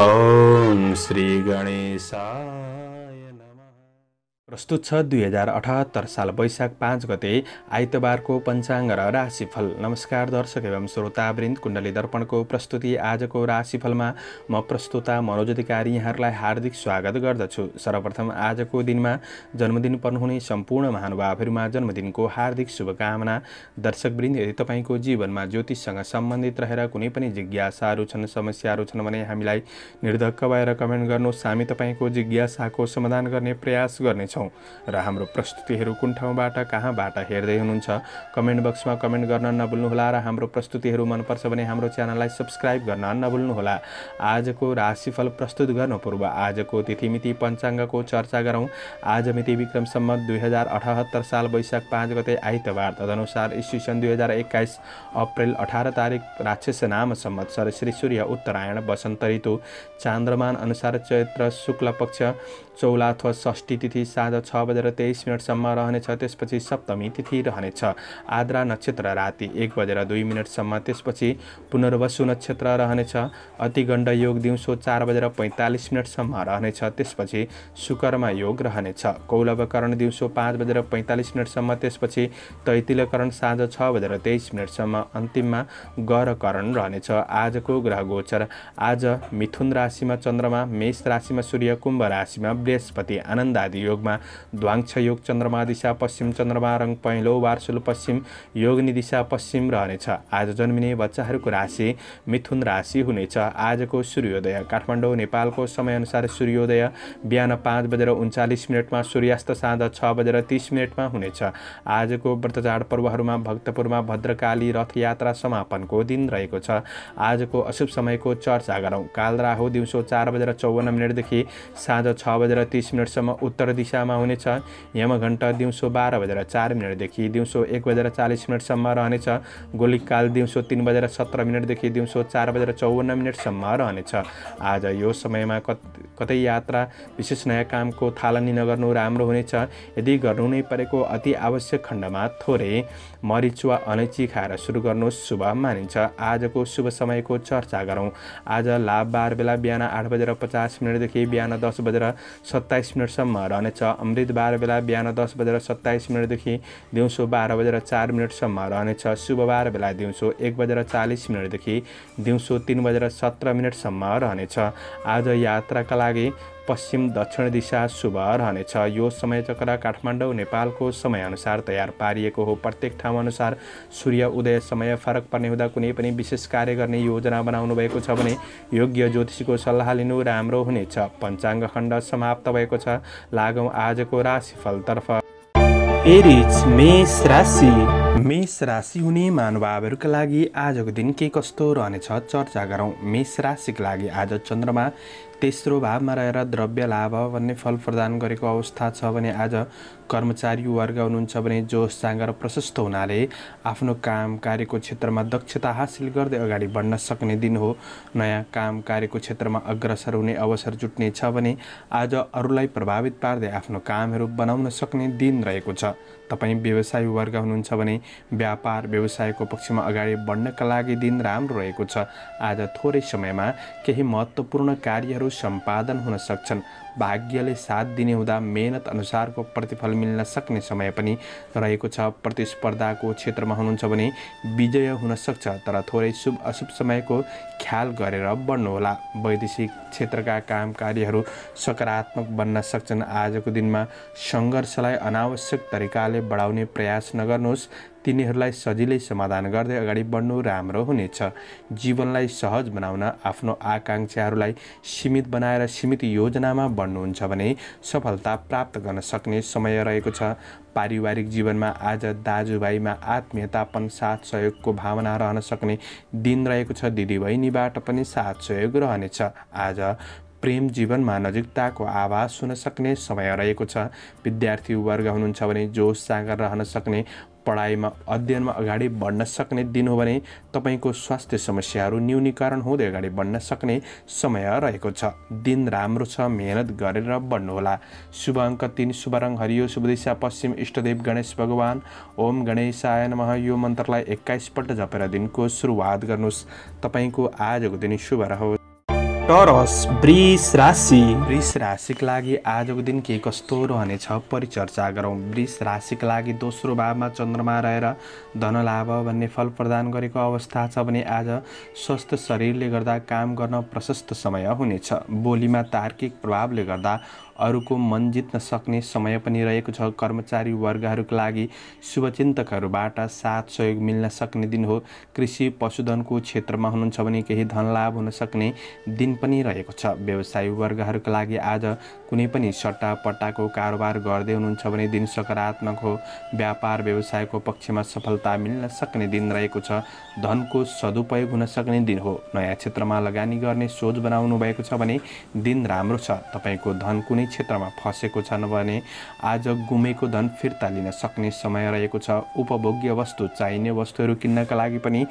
ॐ श्रीगणेशा प्रस्तुत छ दुई हजार अठहत्तर साल वैशाख पाँच गते आइतबारको पञ्चाङ्ग र राशिफल नमस्कार दर्शक एवं श्रोतावृन्द कुण्डली दर्पणको प्रस्तुति आजको राशिफलमा म प्रस्तुता मनोज अधिकारी यहाँहरूलाई हार्दिक स्वागत गर्दछु सर्वप्रथम आजको दिनमा जन्मदिन पर्नुहुने सम्पूर्ण महानुभावहरूमा जन्मदिनको हार्दिक शुभकामना दर्शकवृन्द यदि तपाईँको जीवनमा ज्योतिषसँग सम्बन्धित रहेर कुनै पनि जिज्ञासाहरू छन् समस्याहरू छन् भने हामीलाई निर्धक्क भएर कमेन्ट गर्नुहोस् हामी तपाईँको जिज्ञासाको समाधान गर्ने प्रयास गर्नेछौँ र हाम्रो प्रस्तुतिहरू कुन ठाउँबाट कहाँबाट हेर्दै हुनुहुन्छ कमेन्ट बक्समा कमेन्ट गर्न नभुल्नुहोला र हाम्रो प्रस्तुतिहरू मनपर्छ भने हाम्रो च्यानललाई सब्सक्राइब गर्न नभुल्नुहोला आजको राशिफल प्रस्तुत गर्नुपूर्व पूर्व आजको तिथिमिति पञ्चाङ्गको चर्चा गरौँ आज मिति विक्रम दुई हजार अठहत्तर साल वैशाख पाँच गते आइतबार तदनुसार इस्वी सन् दुई हजार एक्काइस अप्रेल अठार तारिक राक्षस नाम सर श्री सूर्य उत्तरायण वसन्त ऋतु चान्द्रमान अनुसार चैत्र शुक्ल पक्ष चौलाथ षष्ठी तिथि सात साँझ छ बजेर तेइस मिनटसम्म रहनेछ त्यसपछि सप्तमी तिथि रहनेछ आद्रा नक्षत्र राति एक बजेर दुई मिनटसम्म त्यसपछि पुनर्वसु नक्षत्र रहनेछ अतिगण्ड योग दिउँसो चार बजेर पैँतालिस मिनटसम्म रहनेछ त्यसपछि सुकर्मा योग रहनेछ कौलवकरण दिउँसो पाँच बजेर पैँतालिस मिनटसम्म त्यसपछि तैतिलकरण साँझ छ बजेर तेइस मिनटसम्म अन्तिममा गह्रकरण रहनेछ आजको ग्रह गोचर आज मिथुन राशिमा चन्द्रमा मेष राशिमा सूर्य कुम्भ राशिमा बृहस्पति आनन्द आदि योगमा ध्वाङ्छ योग चन्द्रमा दिशा पश्चिम चन्द्रमा रङ पहेँलो वार्सुल पश्चिम योगनी दिशा पश्चिम रहनेछ आज जन्मिने बच्चाहरूको राशि मिथुन राशि हुनेछ आजको सूर्योदय काठमाडौँ नेपालको समयअनुसार सूर्योदय बिहान पाँच बजेर उन्चालिस मिनटमा सूर्यास्त साँझ छ बजेर तिस मिनटमा हुनेछ आजको व्रत पर्वहरूमा भक्तपुरमा भद्रकाली रथयात्रा समापनको दिन रहेको छ आजको अशुभ समयको चर्चा गरौँ कालराहो दिउँसो चार बजेर चौवन्न मिनटदेखि साँझ छ बजेर तिस मिनटसम्म उत्तर दिशा बेलामा हुनेछ यमघण्ट दिउँसो बाह्र बजेर चार मिनटदेखि दिउँसो एक बजेर चालिस मिनटसम्म रहनेछ गोलीकाल दिउँसो तिन बजेर सत्र मिनटदेखि दिउँसो चार बजेर चौवन्न मिनटसम्म रहनेछ आज यो समयमा कत कतै यात्रा विशेष नयाँ कामको थालनी नगर्नु राम्रो हुनेछ यदि गर्नु नै परेको अति आवश्यक खण्डमा थोरै मरिच वा अलैँची खाएर सुरु गर्नु शुभ मानिन्छ आजको शुभ समयको चर्चा गरौँ आज लाभ बार बेला बिहान आठ बजेर पचास मिनटदेखि बिहान दस बजेर सत्ताइस मिनटसम्म रहनेछ अमृत बाह्र बेला बिहान दस बजेर सत्ताइस मिनटदेखि दिउँसो बाह्र बजेर चार मिनटसम्म रहनेछ शुभ बाह्र बेला दिउँसो एक बजेर चालिस मिनटदेखि दिउँसो तिन बजेर सत्र मिनटसम्म रहनेछ आज यात्राका लागि पश्चिम दक्षिण दिशा शुभ रहनेछ यो समयचक्र काठमाडौँ नेपालको समयअनुसार तयार पारिएको हो प्रत्येक ठाउँअनुसार सूर्य उदय समय फरक पर्ने हुँदा कुनै पनि विशेष कार्य गर्ने योजना बनाउनु भएको छ भने योग्य ज्योतिषीको सल्लाह लिनु राम्रो हुनेछ पञ्चाङ्ग खण्ड समाप्त भएको छ लागौँ आजको राशिफलतर्फ एरिज मेष राशि मेष राशि हुने महानुभावहरूका लागि आजको दिन के कस्तो रहनेछ चर्चा गरौँ मेष राशिका लागि आज चन्द्रमा तेस्रो भावमा रहेर द्रव्य लाभ भन्ने फल प्रदान गरेको अवस्था छ भने आज कर्मचारी वर्ग हुनुहुन्छ भने जोस जाँगर प्रशस्त हुनाले आफ्नो काम कार्यको क्षेत्रमा दक्षता हासिल गर्दै अगाडि बढ्न सक्ने दिन हो नयाँ काम कार्यको क्षेत्रमा अग्रसर हुने अवसर जुट्ने छ भने आज अरूलाई प्रभावित पार्दै आफ्नो कामहरू बनाउन सक्ने दिन रहेको छ तपाईँ व्यवसायी वर्ग हुनुहुन्छ भने व्यापार व्यवसायको पक्षमा अगाडि बढ्नका लागि दिन राम्रो रहेको छ आज थोरै समयमा केही महत्त्वपूर्ण कार्यहरू सम्पादन हुन सक्छन् भाग्यले साथ दिने हुँदा मेहनत अनुसारको प्रतिफल मिल्न सक्ने समय पनि रहेको छ प्रतिस्पर्धाको क्षेत्रमा हुनुहुन्छ भने विजय हुन सक्छ तर थोरै शुभ अशुभ समयको ख्याल गरेर बढ्नुहोला वैदेशिक क्षेत्रका काम कार्यहरू सकारात्मक बन्न सक्छन् आजको दिनमा सङ्घर्षलाई अनावश्यक तरिकाले बढाउने प्रयास नगर्नुहोस् तिनीहरूलाई सजिलै समाधान गर्दै अगाडि बढ्नु राम्रो हुनेछ जीवनलाई सहज बनाउन आफ्नो आकाङ्क्षाहरूलाई सीमित बनाएर सीमित योजनामा बढ्नुहुन्छ भने सफलता प्राप्त गर्न सक्ने समय रहेको छ पारिवारिक जीवनमा आज दाजुभाइमा आत्मीयतापन साथ सहयोगको भावना रहन सक्ने दिन रहेको छ दिदीबहिनीबाट पनि साथ सहयोग रहनेछ आज प्रेम जीवनमा नजिकताको आवाज सुन सक्ने समय रहेको छ विद्यार्थी वर्ग हुनुहुन्छ भने सागर रहन सक्ने पढाइमा अध्ययनमा अगाडि बढ्न सक्ने दिन हो भने तपाईँको स्वास्थ्य समस्याहरू न्यूनीकरण हुँदै अगाडि बढ्न सक्ने समय रहेको छ दिन राम्रो छ मेहनत गरेर बढ्नुहोला शुभ अङ्क तिन शुभ रङ हरियो शुभ दिशा पश्चिम इष्टदेव गणेश भगवान् ओम गणेशाय नमः यो मन्त्रलाई एक्काइसपल्ट जपेर दिनको सुरुवात गर्नुहोस् तपाईँको आजको दिन शुभ रहोस् टरस वृष राशि वृष राशिको लागि आजको दिन के कस्तो रहनेछ परिचर्चा गरौँ वृष राशिको लागि दोस्रो भावमा चन्द्रमा रहेर धन लाभ भन्ने फल प्रदान गरेको अवस्था छ भने आज स्वस्थ शरीरले गर्दा काम गर्न प्रशस्त समय हुनेछ बोलीमा तार्किक प्रभावले गर्दा अरूको मन जित्न सक्ने समय पनि रहेको छ कर्मचारी वर्गहरूको लागि शुभचिन्तकहरूबाट साथ सहयोग मिल्न सक्ने दिन हो कृषि पशुधनको क्षेत्रमा हुनुहुन्छ भने केही धनलाभ हुन सक्ने दिन पनि रहेको छ व्यवसायी वर्गहरूको लागि आज कुनै पनि सट्टा पट्टाको कारोबार गर्दै हुनुहुन्छ भने दिन सकारात्मक हो व्यापार व्यवसायको पक्षमा सफलता मिल्न सक्ने दिन रहेको छ धनको सदुपयोग हुन सक्ने दिन हो नयाँ क्षेत्रमा लगानी गर्ने सोच बनाउनु भएको छ भने दिन राम्रो छ तपाईँको धन कुनै क्षेत्रमा फँसेको छ भने आज गुमेको धन फिर्ता लिन सक्ने समय रहेको छ उपभोग्य वस्तु चाहिने वस्तुहरू किन्नका लागि पनि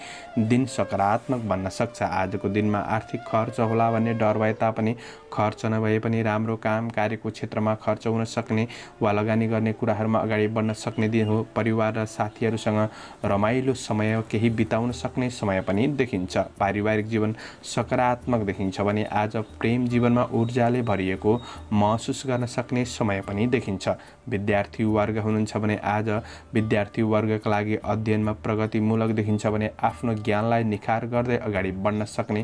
दिन सकारात्मक भन्न सक्छ आजको दिनमा आर्थिक खर्च होला भन्ने डर भए तापनि खर्च नभए पनि राम्रो काम काम कार्यको क्षेत्रमा खर्च हुन सक्ने वा लगानी गर्ने कुराहरूमा अगाडि बढ्न सक्ने दिन हो परिवार र साथीहरूसँग रमाइलो समय केही बिताउन सक्ने समय पनि देखिन्छ पारिवारिक जीवन सकारात्मक देखिन्छ भने आज प्रेम जीवनमा ऊर्जाले भरिएको महसुस गर्न सक्ने समय पनि देखिन्छ विद्यार्थी वर्ग हुनुहुन्छ भने आज विद्यार्थी वर्गका लागि अध्ययनमा प्रगतिमूलक देखिन्छ भने आफ्नो ज्ञानलाई निखार गर्दै अगाडि बढ्न सक्ने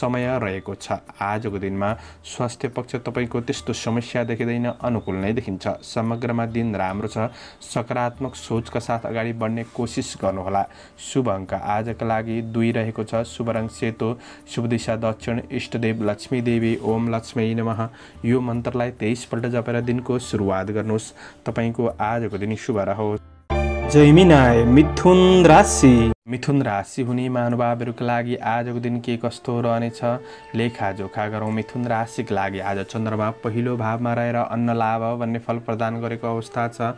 समय रहेको छ आजको दिनमा स्वास्थ्य पक्ष तपाईँको त्यस्तो समस्या देखिँदैन अनुकूल नै देखिन्छ समग्रमा दिन राम्रो छ सकारात्मक सोचका साथ अगाडि बढ्ने कोसिस गर्नुहोला शुभ अङ्क आजका लागि दुई रहेको छ शुभ रङ सेतो शुभ दिशा दक्षिण इष्टदेव लक्ष्मी देवी ओम लक्ष्मी नमः यो मन्त्रलाई तेइसपल्ट जपेर दिनको सुरुवात गर्नुहोस् तपाईँको आजको दिन शुभ रहोस् जय मिनाय मिथुन राशि मिथुन राशि हुने महानुभावहरूको लागि आजको दिन के कस्तो रहनेछ लेखाजोखा गरौँ मिथुन राशिको लागि आज चन्द्रमा पहिलो भावमा रहेर अन्न लाभ भन्ने फल प्रदान गरेको अवस्था छ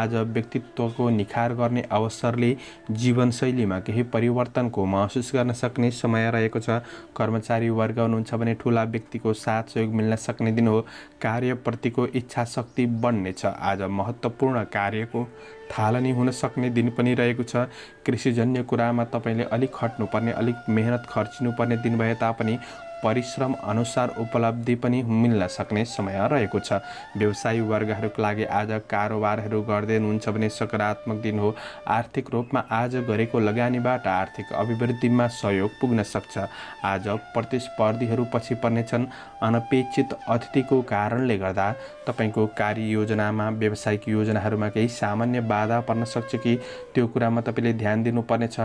आज व्यक्तित्वको निखार गर्ने अवसरले जीवनशैलीमा केही परिवर्तनको महसुस गर्न सक्ने समय रहेको छ कर्मचारी वर्ग हुनुहुन्छ भने ठुला व्यक्तिको साथ सहयोग मिल्न सक्ने दिन हो कार्यप्रतिको इच्छा शक्ति बढ्नेछ आज महत्त्वपूर्ण कार्यको थालनी हुन सक्ने दिन पनि रहेको छ कृषिजन्यको कुरामा तपाईँले अलिक खट्नुपर्ने अलिक मेहनत खर्चिनुपर्ने दिन भए तापनि परिश्रम अनुसार उपलब्धि पनि मिल्न सक्ने समय रहेको छ व्यवसायी वर्गहरूको लागि आज कारोबारहरू गर्दै हुनुहुन्छ भने सकारात्मक दिन हो आर्थिक रूपमा आज गरेको लगानीबाट आर्थिक अभिवृद्धिमा सहयोग पुग्न सक्छ आज प्रतिस्पर्धीहरू पछि पर्नेछन् अनपेक्षित अतिथिको कारणले गर्दा तपाईँको कार्ययोजनामा व्यावसायिक योजनाहरूमा केही सामान्य बाधा पर्न सक्छ कि त्यो कुरामा तपाईँले ध्यान दिनुपर्नेछ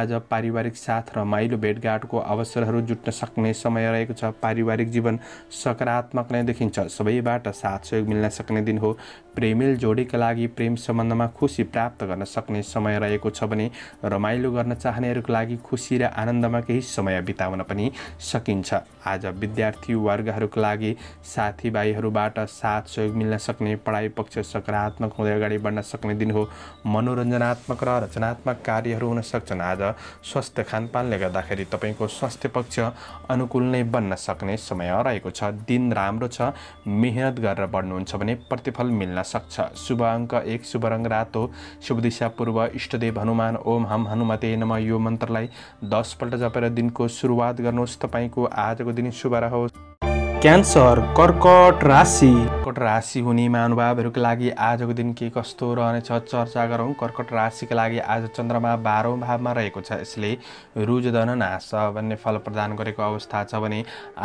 आज पारिवारिक साथ र माइलो भेटघाटको अवसरहरू जुट्न सक्ने समय समय रहेको छ पारिवारिक जीवन सकारात्मक नै देखिन्छ सबैबाट साथ सहयोग मिल्न सक्ने दिन हो प्रेमिल जोडीका लागि प्रेम सम्बन्धमा खुसी प्राप्त गर्न सक्ने समय रहेको छ भने रमाइलो गर्न चाहनेहरूको लागि खुसी र आनन्दमा केही समय बिताउन पनि सकिन्छ आज विद्यार्थी वर्गहरूको लागि साथीभाइहरूबाट साथ सहयोग मिल्न सक्ने पढाइ पक्ष सकारात्मक हुँदै अगाडि बढ्न सक्ने दिन हो मनोरञ्जनात्मक र रचनात्मक कार्यहरू हुन सक्छन् आज स्वस्थ खानपानले गर्दाखेरि तपाईँको स्वास्थ्य पक्ष अनुकूल नै बन्न सक्ने समय रहेको छ दिन राम्रो छ मेहनत गरेर बढ्नुहुन्छ भने प्रतिफल मिल्न सक्छ शुभ अङ्क एक शुभ रङ रातो शुभ दिशा पूर्व इष्टदेव हनुमान ओम हम हनुमते नम यो मन्त्रलाई दसपल्ट जपेर दिनको सुरुवात गर्नुहोस् तपाईँको आजको दिन शुभ रहोस् क्यान्सर कर्कट राशि कर्कट राशि हुने महानुभावहरूको लागि आजको दिन के कस्तो रहनेछ चर्चा गरौँ कर्कट राशिका लागि आज चन्द्रमा बाह्रौँ भावमा रहेको छ यसले रुजधन नाश भन्ने फल प्रदान गरेको अवस्था छ भने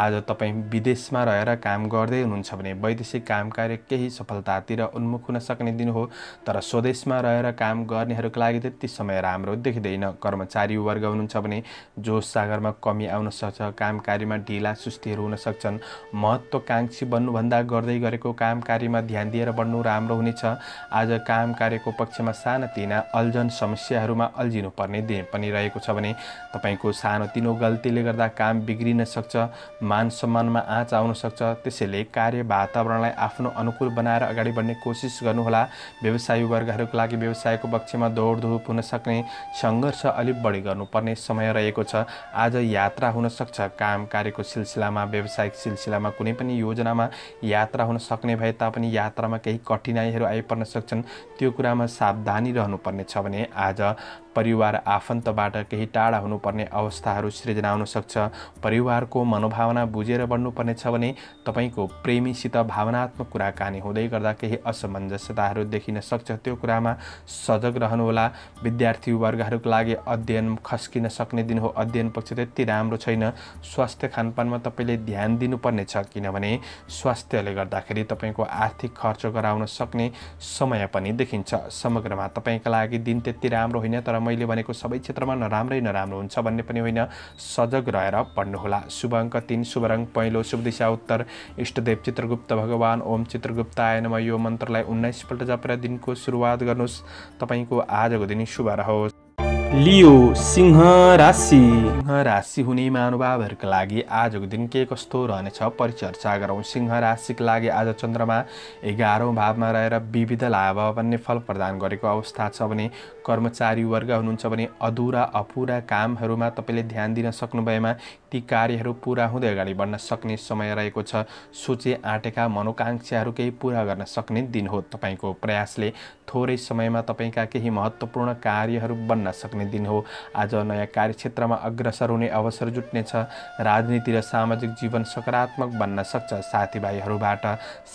आज तपाईँ विदेशमा रहेर काम गर्दै हुनुहुन्छ भने वैदेशिक काम कार्य केही सफलतातिर उन्मुख हुन सक्ने दिन हो तर स्वदेशमा रहेर काम गर्नेहरूको लागि त्यति समय राम्रो देखिँदैन कर्मचारी वर्ग हुनुहुन्छ भने जोस सागरमा कमी आउन सक्छ काम कार्यमा ढिला सुस्तीहरू हुन सक्छन् महत्त्वकाङ्क्षी बन्नुभन्दा गर्दै गरेको काम कार्यमा ध्यान दिएर बढ्नु राम्रो हुनेछ आज काम कार्यको पक्षमा सानातिना अल्झन समस्याहरूमा अल्झिनुपर्ने दिन पनि रहेको छ भने तपाईँको सानोतिनो गल्तीले गर्दा काम बिग्रिन सक्छ मान सम्मानमा आँच आउन सक्छ त्यसैले कार्य वातावरणलाई आफ्नो अनुकूल बनाएर अगाडि बढ्ने कोसिस गर्नुहोला व्यवसायी वर्गहरूको लागि व्यवसायको पक्षमा दौडधुप हुन सक्ने सङ्घर्ष अलिक बढी गर्नुपर्ने समय रहेको छ आज यात्रा हुनसक्छ काम कार्यको सिलसिलामा व्यवसायिक सिलसिला बेलामा कुनै पनि योजनामा यात्रा हुन सक्ने भए तापनि यात्रामा केही कठिनाइहरू आइपर्न सक्छन् त्यो कुरामा सावधानी रहनुपर्ने छ भने आज परिवार आफन्तबाट केही टाढा हुनुपर्ने अवस्थाहरू सृजना हुन सक्छ परिवारको मनोभावना बुझेर बढ्नुपर्ने छ भने तपाईँको प्रेमीसित भावनात्मक कुराकानी हुँदै गर्दा केही असमञ्जसताहरू देखिन सक्छ त्यो कुरामा सजग रहनुहोला विद्यार्थी वर्गहरूको लागि अध्ययन खस्किन सक्ने दिन हो अध्ययन पक्ष त्यति राम्रो छैन स्वास्थ्य खानपानमा तपाईँले ध्यान दिनुपर्ने छ किनभने स्वास्थ्यले गर्दाखेरि तपाईँको आर्थिक खर्च गराउन सक्ने समय पनि देखिन्छ समग्रमा तपाईँका लागि दिन त्यति राम्रो होइन तर मैले भनेको सबै क्षेत्रमा नराम्रै नराम्रो हुन्छ भन्ने पनि होइन सजग रहेर पढ्नुहोला शुभ अङ्क तिन शुभ रङ पहिलो शुभ दिशा उत्तर इष्टदेव चित्रगुप्त भगवान् ओम चित्रगुप्त आएन यो मन्त्रलाई उन्नाइसपल्ट जपेर दिनको सुरुवात गर्नुहोस् तपाईँको आजको दिन शुभ रहोस् लियो सिंह राशि सिंह राशि हुने महानुभावहरूका लागि आजको दिन के कस्तो रहनेछ परिचर्चा गरौँ सिंह राशिको लागि आज चन्द्रमा एघारौँ भावमा रहेर विविध लाभ भन्ने फल प्रदान गरेको अवस्था छ भने कर्मचारी वर्ग हुनुहुन्छ भने अधुरा अपुरा कामहरूमा तपाईँले ध्यान दिन सक्नुभएमा ती कार्यहरू पुरा हुँदै अगाडि बढ्न सक्ने समय रहेको छ सोचे आँटेका मनोकाङ्क्षाहरू केही पुरा गर्न सक्ने दिन हो तपाईँको प्रयासले थोरै समयमा तपाईँका केही महत्त्वपूर्ण कार्यहरू बन्न सक्ने दिन हो आज नयाँ कार्यक्षेत्रमा अग्रसर हुने अवसर जुट्नेछ राजनीति र सामाजिक जीवन सकारात्मक बन्न सक्छ साथीभाइहरूबाट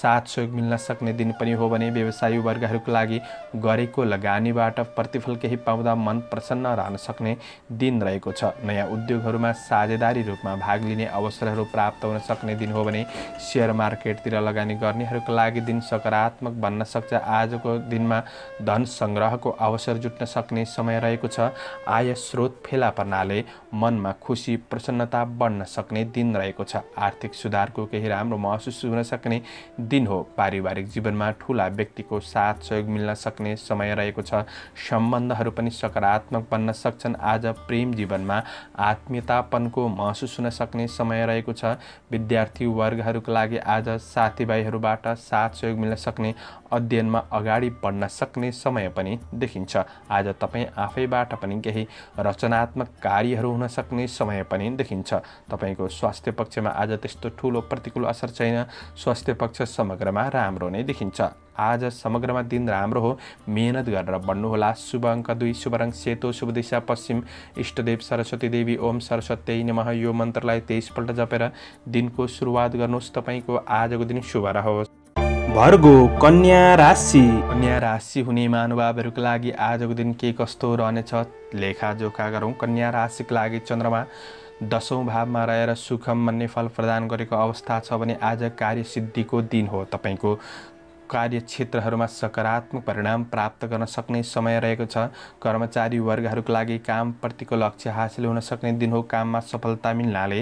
साथ सहयोग मिल्न सक्ने दिन पनि हो भने व्यवसायी वर्गहरूको लागि गरेको लगानीबाट प्रतिफल केही पाउँदा मन प्रसन्न रहन सक्ने दिन रहेको छ नयाँ उद्योगहरूमा साझेदारी सक्रिय रूपमा भाग लिने अवसरहरू प्राप्त हुन सक्ने दिन हो भने सेयर मार्केटतिर लगानी गर्नेहरूको लागि दिन सकारात्मक भन्न सक्छ आजको दिनमा धन सङ्ग्रहको अवसर जुट्न सक्ने समय रहेको छ आय स्रोत फेला पर्नाले मनमा खुसी प्रसन्नता बढ्न सक्ने दिन रहेको छ आर्थिक सुधारको केही राम्रो महसुस हुन सक्ने दिन हो पारिवारिक जीवनमा ठुला व्यक्तिको साथ सहयोग मिल्न सक्ने समय रहेको छ सम्बन्धहरू पनि सकारात्मक बन्न सक्छन् आज प्रेम जीवनमा आत्मीयतापनको महसुस हुन सक्ने समय रहेको छ विद्यार्थी वर्गहरूको लागि आज साथीभाइहरूबाट साथ सहयोग मिल्न सक्ने अध्ययनमा अगाडि बढ्न सक्ने समय पनि देखिन्छ आज तपाईँ आफैबाट पनि केही रचनात्मक कार्यहरू हुन सक्ने समय पनि देखिन्छ तपाईँको स्वास्थ्य पक्षमा आज त्यस्तो ठुलो प्रतिकूल असर छैन स्वास्थ्य पक्ष समग्रमा राम्रो नै देखिन्छ आज समग्रमा दिन राम्रो हो मेहनत गरेर बढ्नुहोला शुभ अङ्क दुई शुभ रङ सेतो शुभ दिशा पश्चिम इष्टदेव सरस्वती देवी ओम सरस्वती नमः यो मन्त्रलाई तेइसपल्ट जपेर दिनको सुरुवात गर्नुहोस् तपाईँको आजको दिन शुभ रहोस् भर्गो कन्या राशि कन्या राशि हुने महानुभावहरूको लागि आजको दिन के कस्तो रहनेछ लेखाजोखा गरौँ कन्या राशिको लागि चन्द्रमा दसौँ भावमा रहेर सुखम भन्ने फल प्रदान गरेको अवस्था छ भने आज कार्यसिद्धिको दिन हो तपाईँको कार्य कार्यक्षेत्रहरूमा सकारात्मक परिणाम प्राप्त गर्न सक्ने समय रहेको छ कर्मचारी वर्गहरूको लागि कामप्रतिको लक्ष्य हासिल हुन सक्ने दिन हो काममा सफलता मिल्नाले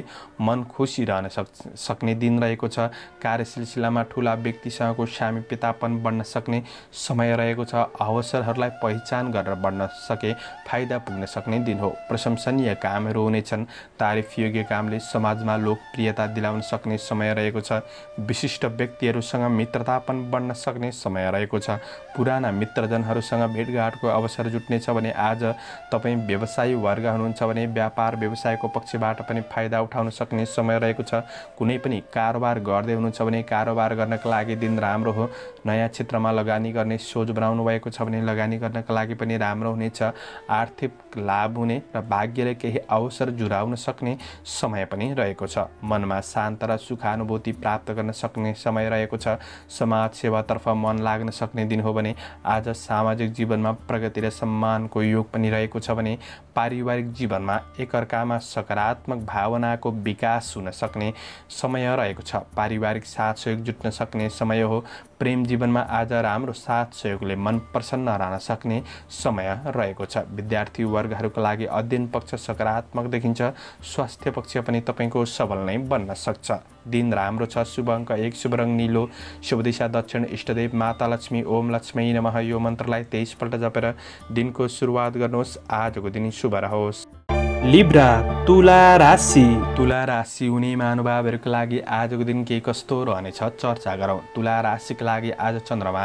मन खुसी रहन सक् सक्ने दिन रहेको छ कार्य कार्यसिलसिलामा ठुला व्यक्तिसँगको सामिप्यतापन बढ्न सक्ने समय रहेको छ अवसरहरूलाई पहिचान गरेर बढ्न सके फाइदा पुग्न सक्ने दिन हो प्रशंसनीय कामहरू हुनेछन् तारिफ योग्य कामले समाजमा लोकप्रियता दिलाउन सक्ने समय रहेको छ विशिष्ट व्यक्तिहरूसँग मित्रतापन बढ्न सक्ने समय रहेको छ पुराना मित्रजनहरूसँग भेटघाटको अवसर जुट्नेछ भने आज तपाईँ व्यवसायी वर्ग हुनुहुन्छ भने व्यापार व्यवसायको पक्षबाट पनि फाइदा उठाउन सक्ने समय रहेको छ कुनै पनि कारोबार गर्दै हुनुहुन्छ भने कारोबार गर्नका लागि दिन राम्रो हो नयाँ क्षेत्रमा लगानी गर्ने सोच बनाउनु भएको छ भने लगानी गर्नका लागि पनि राम्रो हुनेछ आर्थिक लाभ हुने र भाग्यले केही अवसर जुराउन सक्ने समय पनि रहेको छ मनमा शान्त र सुखानुभूति प्राप्त गर्न सक्ने समय रहेको छ समाजसेवा सेवातर्फ मन लाग्न सक्ने दिन हो भने आज सामाजिक जीवनमा प्रगति र सम्मानको योग पनि रहेको छ भने पारिवारिक जीवनमा एकअर्कामा सकारात्मक भावनाको विकास हुन सक्ने समय रहेको छ पारिवारिक साथ सहयोग जुट्न सक्ने समय हो प्रेम जीवनमा आज राम्रो साथ सहयोगले मन प्रसन्न रहन सक्ने समय रहेको छ विद्यार्थी वर्गहरूको लागि अध्ययन पक्ष सकारात्मक देखिन्छ स्वास्थ्य पक्ष पनि तपाईँको सबल नै बन्न सक्छ दिन राम्रो छ शुभ अङ्क एक शुभ रङ निलो शुभ दिशा दक्षिण इष्टदेव माता लक्ष्मी ओम लक्ष्मी नमः यो मन्त्रलाई तेइसपल्ट जपेर दिनको सुरुवात गर्नुहोस् आजको दिन शुभ रहोस् लिब्रा तुला राशि तुला राशि हुने महानुभावहरूको लागि आजको दिन के कस्तो रहनेछ चर्चा गरौँ तुला राशिको लागि आज चन्द्रमा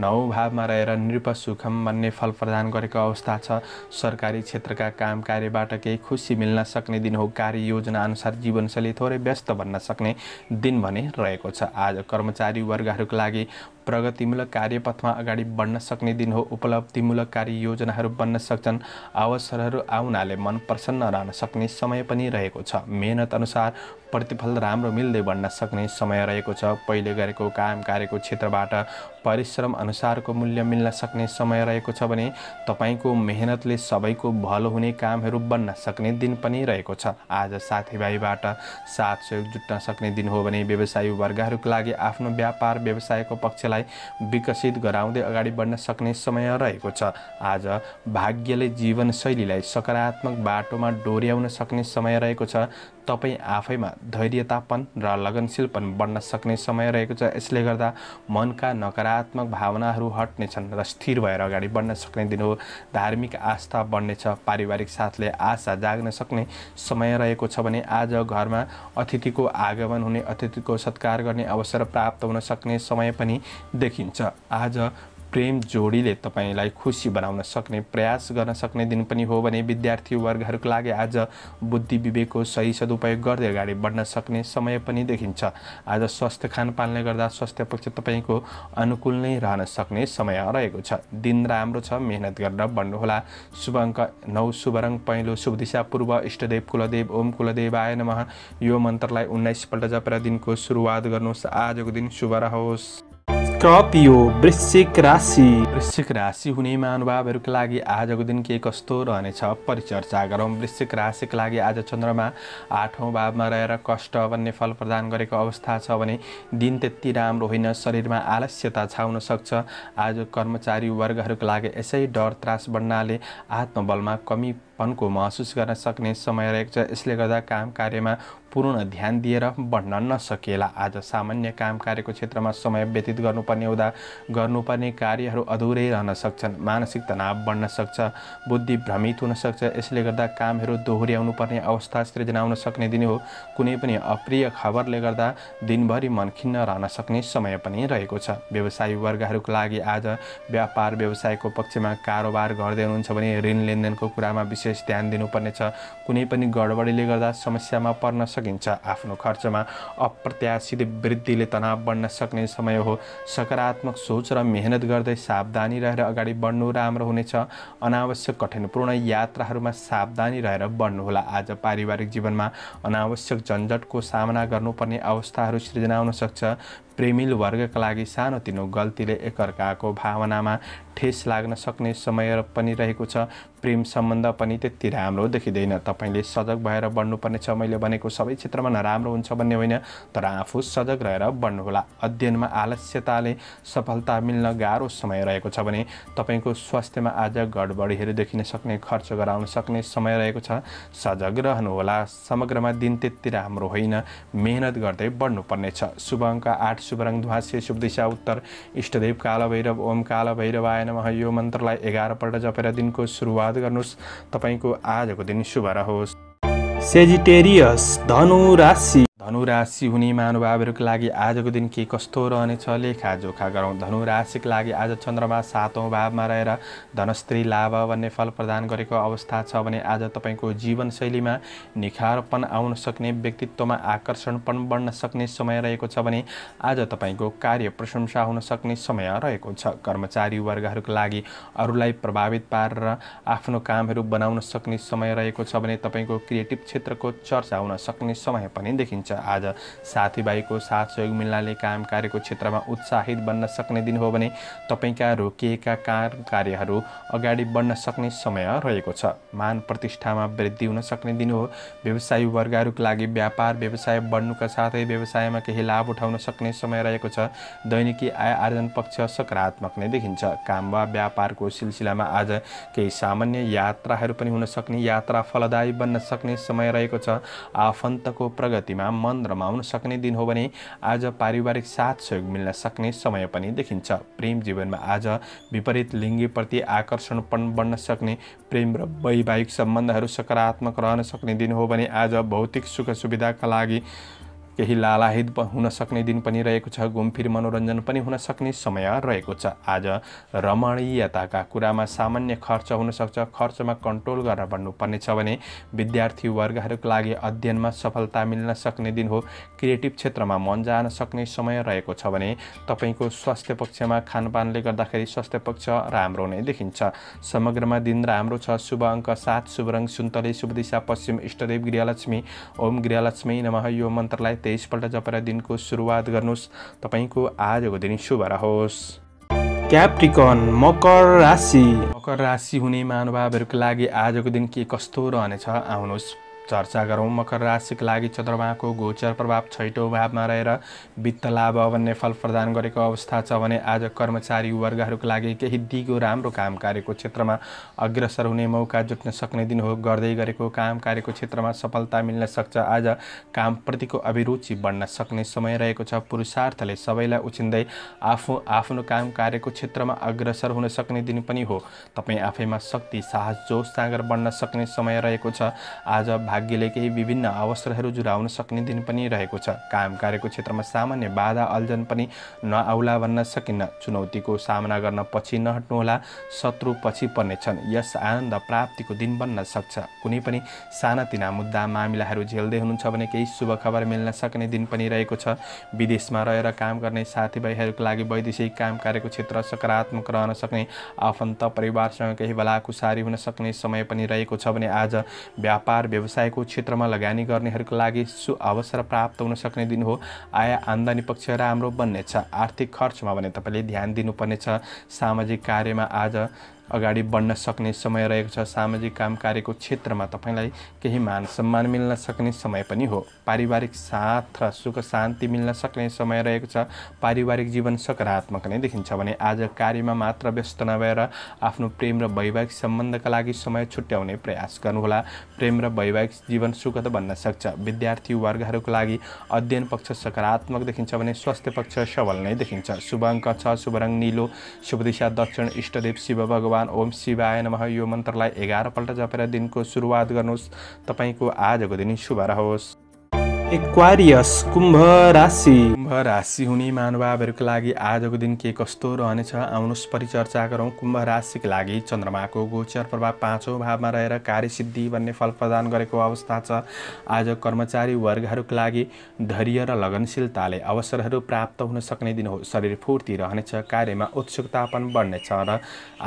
नौ भावमा रहेर नृप सुखम भन्ने फल प्रदान गरेको अवस्था छ सरकारी क्षेत्रका काम कार्यबाट केही खुसी मिल्न सक्ने दिन हो कार्य योजना अनुसार जीवनशैली थोरै व्यस्त भन्न सक्ने दिन भने रहेको छ आज कर्मचारी वर्गहरूको लागि प्रगतिमूलक कार्यपथमा अगाडि बढ्न सक्ने दिन हो उपलब्धिमूलक कार्ययोजनाहरू बन्न सक्छन् अवसरहरू आउनाले मन प्रसन्न रहन सक्ने समय पनि रहेको छ मेहनत अनुसार प्रतिफल राम्रो मिल्दै बढ्न सक्ने समय रहेको छ पहिले गरेको काम कार्यको क्षेत्रबाट परिश्रम अनुसारको मूल्य मिल्न सक्ने समय रहेको छ भने तपाईँको मेहनतले सबैको भलो हुने कामहरू बन्न सक्ने दिन पनि रहेको छ आज साथीभाइबाट साथ सहयोग जुट्न सक्ने दिन हो भने व्यवसायी वर्गहरूको लागि आफ्नो व्यापार व्यवसायको पक्षलाई विकसित गराउँदै अगाडि बढ्न सक्ने समय रहेको छ आज भाग्यले जीवनशैलीलाई सकारात्मक बाटोमा डोर्याउन सक्ने समय रहेको छ तपाईँ आफैमा धैर्यतापन र लगनशीलपन बढ्न सक्ने समय रहेको छ यसले गर्दा मनका नकारात्मक नकारात्मक भावनाहरू हट्नेछन् र स्थिर भएर अगाडि बढ्न सक्ने दिन हो धार्मिक आस्था बढ्नेछ पारिवारिक साथले आशा जाग्न सक्ने समय रहेको छ भने आज घरमा अतिथिको आगमन हुने अतिथिको सत्कार गर्ने अवसर प्राप्त हुन सक्ने समय पनि देखिन्छ आज प्रेम जोडीले तपाईँलाई खुसी बनाउन सक्ने प्रयास गर्न सक्ने दिन पनि हो भने विद्यार्थी वर्गहरूको लागि आज बुद्धि विवेकको सही सदुपयोग गर्दै अगाडि बढ्न सक्ने समय पनि देखिन्छ आज स्वस्थ खानपानले गर्दा स्वास्थ्य पक्ष तपाईँको अनुकूल नै रहन सक्ने समय रहेको छ दिन राम्रो छ मेहनत गरेर बढ्नुहोला शुभ अङ्क नौ शुभ रङ पहिलो शुभ दिशा पूर्व इष्टदेव कुलदेव ओम कुलदेव आय नमः यो मन्त्रलाई उन्नाइसपल्ट जपेर दिनको सुरुवात गर्नुहोस् आजको दिन शुभ रहोस् स्कर्पियो वृश्चिक राशि वृश्चिक राशि हुने महानुभावहरूको लागि आजको दिन के कस्तो रहनेछ परिचर्चा गरौँ वृश्चिक राशिको लागि आज चन्द्रमा आठौँ भावमा रहेर कष्ट भन्ने फल प्रदान गरेको अवस्था छ भने दिन त्यति राम्रो होइन शरीरमा आलस्यता छाउन सक्छ आज कर्मचारी वर्गहरूको लागि यसै डर त्रास बढ्नाले आत्मबलमा कमीपनको महसुस गर्न सक्ने समय रहेको छ यसले गर्दा काम कार्यमा पूर्ण ध्यान दिएर बढ्न नसकिएला आज सामान्य काम कार्यको क्षेत्रमा समय व्यतीत गर्नुपर्ने हुँदा गर्नुपर्ने कार्यहरू अधुरै रहन सक्छन् मानसिक तनाव बढ्न सक्छ बुद्धि भ्रमित हुन सक्छ यसले गर्दा कामहरू दोहोऱ्याउनु पर्ने अवस्था सृजना हुन सक्ने दिन हो कुनै पनि अप्रिय खबरले गर्दा दिनभरि मन खिन्न रहन सक्ने समय पनि रहेको छ व्यवसायी वर्गहरूको लागि आज व्यापार व्यवसायको पक्षमा कारोबार गर्दै हुनुहुन्छ भने ऋण लेनदेनको कुरामा विशेष ध्यान दिनुपर्नेछ कुनै पनि गडबडीले गर्दा समस्यामा पर्न सक्छ सकिन्छ आफ्नो खर्चमा अप्रत्याशित वृद्धिले तनाव बढ्न सक्ने समय हो सकारात्मक सोच र मेहनत गर्दै सावधानी रहेर अगाडि बढ्नु राम्रो हुनेछ अनावश्यक कठिनपूर्ण यात्राहरूमा सावधानी रहेर बढ्नुहोला आज पारिवारिक जीवनमा अनावश्यक झन्झटको सामना गर्नुपर्ने अवस्थाहरू सृजना हुन सक्छ प्रेमिल वर्गका लागि सानोतिनो गल्तीले एकअर्काको भावनामा ठेस लाग्न सक्ने समय पनि रहेको छ प्रेम सम्बन्ध पनि त्यति राम्रो देखिँदैन तपाईँले सजग भएर बढ्नुपर्नेछ मैले भनेको सबै क्षेत्रमा नराम्रो हुन्छ भन्ने होइन तर आफू सजग रहेर बढ्नुहोला अध्ययनमा आलस्यताले सफलता मिल्न गाह्रो समय रहेको छ भने तपाईँको स्वास्थ्यमा आज गडबडीहरू देखिन सक्ने खर्च गराउन सक्ने समय रहेको छ सजग रहनुहोला समग्रमा दिन त्यति राम्रो होइन मेहनत गर्दै बढ्नुपर्नेछ शुभ अङ्क आठ शुभरङ ध्वासे शुभ दिशा उत्तर इष्टदेव काल भैरव ओम काल भैरवाय नमः यो मन्त्रलाई एघारपल्ट जपेर दिनको सुरुवात गर्नुहोस् तपाईँको आजको दिन शुभ रहोस् सेजिटेरियस धनु राशि धनु राशि हुने महानुभावहरूको लागि आजको दिन के कस्तो रहनेछ लेखाजोखा गरौँ धनु राशिको लागि आज चन्द्रमा सातौँ भावमा रहेर धनश्री लाभ भन्ने फल प्रदान गरेको अवस्था छ भने आज तपाईँको जीवनशैलीमा निखारपन आउन सक्ने व्यक्तित्वमा आकर्षण पनि बढ्न सक्ने समय रहेको छ भने आज तपाईँको कार्य प्रशंसा हुन सक्ने समय रहेको छ कर्मचारी वर्गहरूको लागि अरूलाई प्रभावित पारेर आफ्नो कामहरू बनाउन सक्ने समय रहेको छ भने तपाईँको क्रिएटिभ क्षेत्रको चर्चा हुन सक्ने समय पनि देखिन्छ भनिन्छ आज साथीभाइको साथ सहयोग मिल्नाले काम कार्यको क्षेत्रमा उत्साहित बन्न सक्ने दिन हो भने तपाईँका रोकिएका कार कार्यहरू अगाडि बढ्न सक्ने समय रहेको छ मान प्रतिष्ठामा वृद्धि हुन सक्ने दिन हो व्यवसायी वर्गहरूको लागि व्यापार व्यवसाय बढ्नुका साथै व्यवसायमा केही लाभ उठाउन सक्ने समय रहेको छ दैनिकी आय आर्जन पक्ष सकारात्मक नै देखिन्छ काम वा व्यापारको सिलसिलामा आज केही सामान्य यात्राहरू पनि हुन सक्ने यात्रा फलदायी बन्न सक्ने समय रहेको छ आफन्तको प्रगतिमा मन रमाउन सक्ने दिन हो भने आज पारिवारिक साथ सहयोग मिल्न सक्ने समय पनि देखिन्छ प्रेम जीवनमा आज विपरीत लिङ्गीप्रति आकर्षण बन्न सक्ने प्रेम र वैवाहिक सम्बन्धहरू सकारात्मक रहन सक्ने दिन हो भने आज भौतिक सुख सुविधाका लागि केही लालाहित हुन सक्ने दिन पनि रहेको छ घुमफिर मनोरञ्जन पनि हुन सक्ने समय रहेको छ आज रमणीयताका कुरामा सामान्य खर्च हुनसक्छ खर्चमा कन्ट्रोल गर्न भन्नुपर्ने छ भने विद्यार्थी वर्गहरूको लागि अध्ययनमा सफलता मिल्न सक्ने दिन हो क्रिएटिभ क्षेत्रमा मन जान सक्ने समय रहेको छ भने तपाईँको स्वास्थ्य पक्षमा खानपानले गर्दाखेरि स्वास्थ्य पक्ष राम्रो नै देखिन्छ समग्रमा दिन राम्रो छ शुभ अङ्क सात शुभ रङ सुन्तले शुभ दिशा पश्चिम इष्टदेव गृहलक्ष्मी ओम गृहलक्ष्मी नमः यो मन्त्रलाई तेइसपल्ट जपरा दिनको सुरुवात गर्नुहोस् तपाईँको आजको दिन शुभ रहोस् क्याप्टिकन मकर राशि मकर राशि हुने महानुभावहरूको लागि आजको दिन के कस्तो रहनेछ आउनुहोस् चर्चा गरौँ मकर राशिको लागि चन्द्रमाको गोचर प्रभाव छैटौँ भावमा रहेर वित्त लाभ भन्ने फल प्रदान गरेको अवस्था छ भने आज कर्मचारी वर्गहरूको लागि केही दिगो राम्रो काम कार्यको क्षेत्रमा अग्रसर हुने मौका जुट्न सक्ने दिन हो गर्दै गरेको काम कार्यको क्षेत्रमा सफलता मिल्न सक्छ आज कामप्रतिको अभिरुचि बढ्न सक्ने समय रहेको छ पुरुषार्थले सबैलाई उछिन्दै आफू आफ्नो काम कार्यको क्षेत्रमा अग्रसर हुन सक्ने दिन पनि हो तपाईँ आफैमा शक्ति साहस जोस सागर बढ्न सक्ने समय रहेको छ आज भाग्यले केही विभिन्न अवसरहरू जुराउन सक्ने दिन पनि रहेको छ काम कार्यको क्षेत्रमा सामान्य बाधा अल्झन पनि नआउला भन्न सकिन्न चुनौतीको सामना गर्न पछि नहट्नुहोला शत्रु पछि पर्नेछन् यस आनन्द प्राप्तिको दिन बन्न सक्छ कुनै पनि सानातिना मुद्दा मामिलाहरू झेल्दै हुनुहुन्छ भने केही शुभ खबर मिल्न सक्ने दिन पनि रहेको छ विदेशमा रहेर काम गर्ने साथीभाइहरूको लागि वैदेशिक काम कार्यको क्षेत्र सकारात्मक रहन सक्ने आफन्त परिवारसँग केही भलाकुसारी हुन सक्ने समय पनि रहेको छ भने आज व्यापार व्यवसाय व्यवसायको क्षेत्रमा लगानी गर्नेहरूको लागि सु अवसर प्राप्त हुन सक्ने दिन हो आय आम्दानी पक्ष राम्रो बन्नेछ आर्थिक खर्चमा भने तपाईँले ध्यान दिनुपर्नेछ सामाजिक कार्यमा आज अगाडि बढ्न सक्ने समय रहेको छ सामाजिक काम कार्यको क्षेत्रमा तपाईँलाई केही मान सम्मान मिल्न सक्ने समय पनि हो पारिवारिक साथ र सुख शान्ति मिल्न सक्ने समय रहेको छ पारिवारिक जीवन सकारात्मक नै देखिन्छ भने आज कार्यमा मात्र व्यस्त नभएर आफ्नो प्रेम र वैवाहिक सम्बन्धका लागि समय छुट्याउने प्रयास गर्नुहोला प्रेम र वैवाहिक जीवन सुख त बन्न सक्छ विद्यार्थी वर्गहरूको लागि अध्ययन पक्ष सकारात्मक देखिन्छ भने स्वास्थ्य पक्ष सबल नै देखिन्छ शुभ अङ्क छ शुभ रङ निलो शुभ दिशा दक्षिण इष्टदेव शिव भगवान् भगवान् ओम शिवाय नमः यो मन्त्रलाई एघारपल्ट जपेर दिनको सुरुवात गर्नुहोस् तपाईँको आजको दिन शुभ रहोस् एक्वारियस कुम्भ राशि कुम्भ राशि हुने महानुभावहरूको लागि आजको दिन के कस्तो रहनेछ आउनुहोस् परिचर्चा गरौँ कुम्भ राशिको लागि चन्द्रमाको गोचर प्रभाव पाँचौँ भावमा रहेर कार्य सिद्धि भन्ने फल प्रदान गरेको अवस्था छ आज कर्मचारी वर्गहरूको लागि धैर्य र लगनशीलताले अवसरहरू प्राप्त हुन सक्ने दिन हो शरीर फुर्ती रहनेछ कार्यमा उत्सुकतापन बढ्नेछ र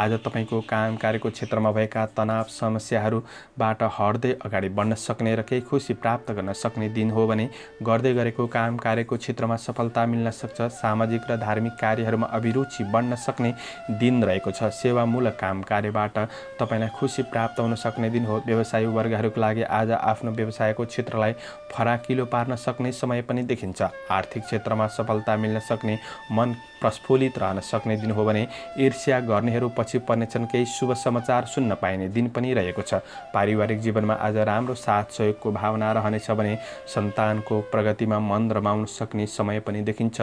आज तपाईँको काम कार्यको क्षेत्रमा भएका तनाव समस्याहरूबाट हट्दै अगाडि बढ्न सक्ने र केही खुसी प्राप्त गर्न सक्ने दिन हो भने भने गर्दै गरेको काम कार्यको क्षेत्रमा सफलता मिल्न सक्छ सामाजिक र धार्मिक कार्यहरूमा अभिरुचि बन्न सक्ने दिन रहेको छ सेवामूलक काम कार्यबाट तपाईँलाई खुसी प्राप्त हुन सक्ने दिन हो व्यवसायी वर्गहरूको लागि आज आफ्नो व्यवसायको क्षेत्रलाई फराकिलो पार्न सक्ने समय पनि देखिन्छ आर्थिक क्षेत्रमा सफलता मिल्न सक्ने मन प्रस्फुलित रहन सक्ने दिन हो भने ईर्ष्या गर्नेहरू पछि पर्नेछन् केही शुभ समाचार सुन्न पाइने दिन पनि रहेको छ पारिवारिक जीवनमा आज राम्रो साथ सहयोगको भावना रहनेछ भने सन्तानको प्रगतिमा मन रमाउन सक्ने समय पनि देखिन्छ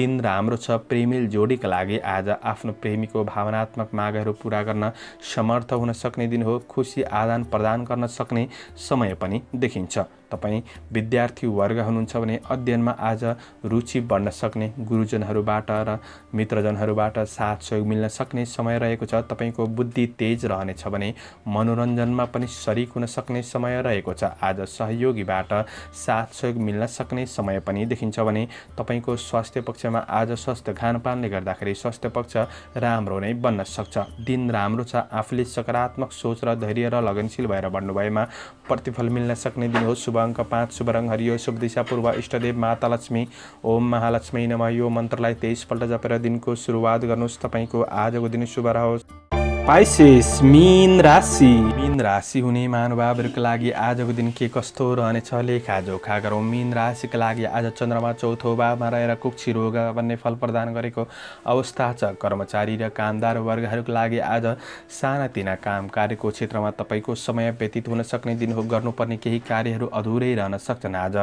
दिन राम्रो छ प्रेमिल जोडीका लागि आज आफ्नो प्रेमीको भावनात्मक मागहरू पुरा गर्न समर्थ हुन सक्ने दिन हो खुसी आदान प्रदान गर्न सक्ने समय पनि देखिन्छ तपाईँ विद्यार्थी वर्ग हुनुहुन्छ भने अध्ययनमा आज रुचि बढ्न सक्ने गुरुजनहरूबाट र मित्रजनहरूबाट साथ सहयोग मिल्न सक्ने समय रहेको छ तपाईँको बुद्धि तेज रहनेछ भने मनोरञ्जनमा पनि सरिक हुन सक्ने समय रहेको छ आज सहयोगीबाट साथ सहयोग मिल्न सक्ने समय पनि देखिन्छ भने तपाईँको स्वास्थ्य पक्षमा आज स्वस्थ खानपानले गर्दाखेरि स्वास्थ्य पक्ष राम्रो नै बन्न सक्छ दिन राम्रो छ आफूले सकारात्मक सोच र धैर्य र लगनशील भएर बढ्नुभएमा प्रतिफल मिल्न सक्ने दिन हो शुभ अङ्क पाँच शुभ रङ हरियो शुभ दिशा पूर्व इष्टदेव माता लक्ष्मी ओम महालक्ष्मी नम यो मन्त्रलाई तेइसपल्ट जपेर दिनको सुरुवात गर्नुहोस् तपाईँको आजको दिन शुभ रहोस् पाइसेस मिन राशि मिन राशि हुने महानुभावहरूको लागि आजको दिन के कस्तो रहनेछ लेखा जोखा गरौँ मिन राशिका लागि आज चन्द्रमा चौथो भावमा रहेर कुक्षी रोग भन्ने फल प्रदान गरेको अवस्था छ कर्मचारी र कामदार वर्गहरूको लागि आज सानातिना काम कार्यको क्षेत्रमा तपाईँको समय व्यतीत हुन सक्ने दिन हो गर्नुपर्ने केही कार्यहरू अधुरै रहन सक्छन् आज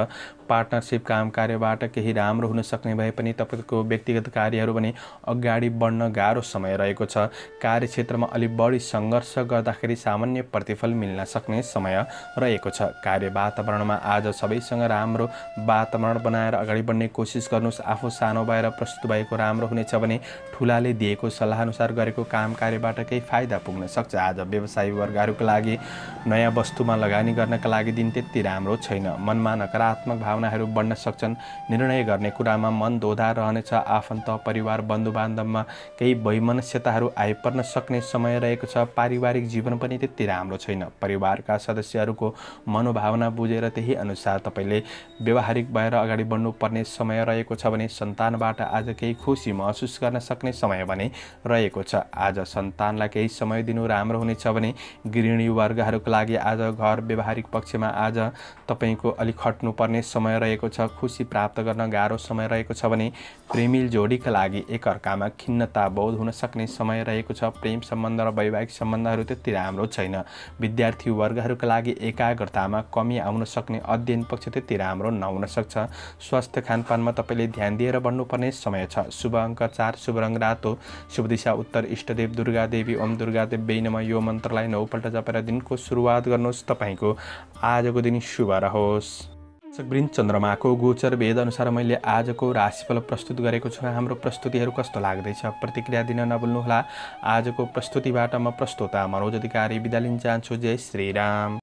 पार्टनरसिप काम कार्यबाट केही राम्रो हुन सक्ने भए पनि तपाईँको व्यक्तिगत कार्यहरू भने अगाडि बढ्न गाह्रो समय रहेको छ कार्यक्षेत्रमा अलि बढी सङ्घर्ष गर्दाखेरि सामान्य प्रतिफल मिल्न सक्ने समय रहेको छ कार्य वातावरणमा आज सबैसँग राम्रो वातावरण बनाएर अगाडि बढ्ने कोसिस गर्नुहोस् आफू सानो भएर प्रस्तुत भएको राम्रो हुनेछ भने ठुलाले दिएको सल्लाह अनुसार गरेको काम कार्यबाट केही फाइदा पुग्न सक्छ आज व्यवसायी वर्गहरूको लागि नयाँ वस्तुमा लगानी गर्नका लागि दिन त्यति राम्रो छैन मनमा नकारात्मक भावनाहरू बढ्न सक्छन् निर्णय गर्ने कुरामा मन दोधार रहनेछ आफन्त परिवार बन्धु बान्धवमा केही वैमनस्यताहरू आइपर्न सक्ने समय रहेको छ पारिवारिक जीवन पनि त्यति राम्रो छैन परिवारका सदस्यहरूको मनोभावना बुझेर त्यही अनुसार तपाईँले व्यवहारिक भएर अगाडि बढ्नुपर्ने समय रहेको छ भने सन्तानबाट आज केही खुसी महसुस गर्न सक्ने समय भने रहेको छ आज सन्तानलाई केही समय दिनु राम्रो हुनेछ भने गृहिणी वर्गहरूको लागि आज घर व्यवहारिक पक्षमा आज तपाईँको अलिक खट्नुपर्ने समय रहेको छ खुसी प्राप्त गर्न गाह्रो समय रहेको छ भने प्रेमिल जोडीका लागि एकअर्कामा खिन्नता बोध हुन सक्ने समय रहेको छ प्रेम सम्बन्ध सम्बन्ध र वैवाहिक सम्बन्धहरू त्यति राम्रो छैन विद्यार्थी वर्गहरूका लागि एकाग्रतामा कमी आउन सक्ने अध्ययन पक्ष त्यति राम्रो नहुन सक्छ स्वास्थ्य खानपानमा तपाईँले ध्यान दिएर बढ्नुपर्ने समय छ शुभ अङ्क चार शुभ रङ रातो शुभ दिशा उत्तर इष्टदेव दुर्गा देवी ओम दुर्गा देव बेनमा यो मन्त्रलाई नौपल्ट जपेर दिनको सुरुवात गर्नुहोस् तपाईँको आजको दिन शुभ रहोस् वृन्द चन्द्रमाको गोचर भेद अनुसार मैले आजको राशिफल प्रस्तुत गरेको छु हाम्रो प्रस्तुतिहरू कस्तो लाग्दैछ प्रतिक्रिया दिन नबोल्नुहोला आजको प्रस्तुतिबाट म प्रस्तुता मनोज अधिकारी बिदा लिन चाहन्छु जय श्रीराम